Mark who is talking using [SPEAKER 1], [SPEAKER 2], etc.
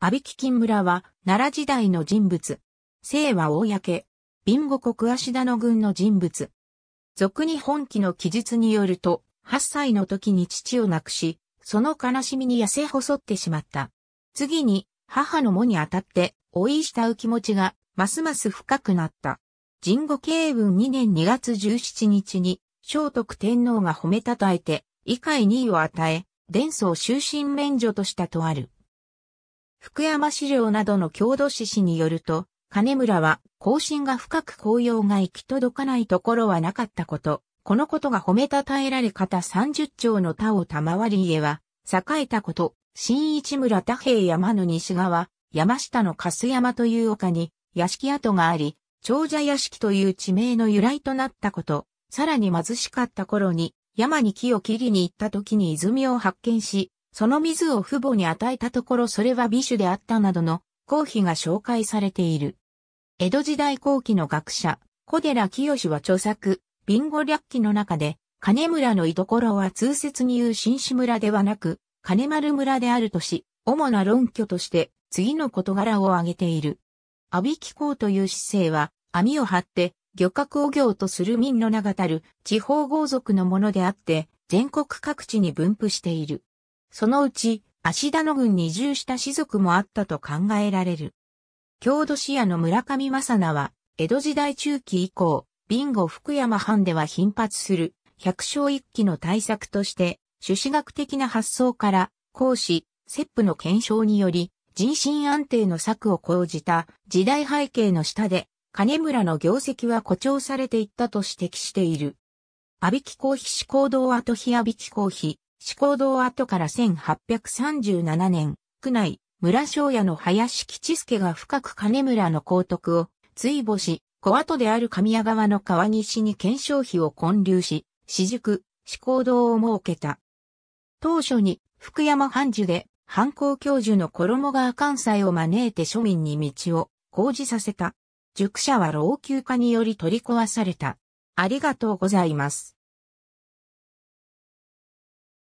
[SPEAKER 1] 阿比木金村は、奈良時代の人物。姓は公。貧乏国芦田の軍の人物。俗に本記の記述によると、8歳の時に父を亡くし、その悲しみに痩せ細ってしまった。次に、母の母にあたって、老い慕う気持ちが、ますます深くなった。神後慶運2年2月17日に、聖徳天皇が褒めたたえて、以下2位を与え、伝祖終身免除としたとある。福山市場などの郷土史史によると、金村は、行進が深く紅葉が行き届かないところはなかったこと、このことが褒めたたえられ方三十丁の田を賜り家は、栄えたこと、新一村田平山の西側、山下の粕山という丘に、屋敷跡があり、長者屋敷という地名の由来となったこと、さらに貧しかった頃に、山に木を切りに行った時に泉を発見し、その水を父母に与えたところそれは美酒であったなどの公費が紹介されている。江戸時代後期の学者、小寺清は著作、ビンゴ略記の中で、金村の居所は通説に言う新市村ではなく、金丸村であるとし、主な論拠として次の事柄を挙げている。阿弥機構という姿勢は、網を張って、漁獲を業とする民の名がたる地方豪族のものであって、全国各地に分布している。そのうち、足田の軍に移住した士族もあったと考えられる。郷土市屋の村上正名は、江戸時代中期以降、ビンゴ福山藩では頻発する、百姓一揆の対策として、朱子学的な発想から、孔子、切符の検証により、人心安定の策を講じた時代背景の下で、金村の業績は誇張されていったと指摘している。阿比木公費思行動後非阿比木公費、始皇堂後から1837年、区内、村庄屋の林吉助が深く金村の皇徳を追母し、小跡である神谷川の川西に検証費を建立し、私塾、始皇堂を設けた。当初に福山藩寿で藩校教授の衣川関西を招いて庶民に道を講じさせた。塾舎は老朽化により取り壊された。ありがとうございます。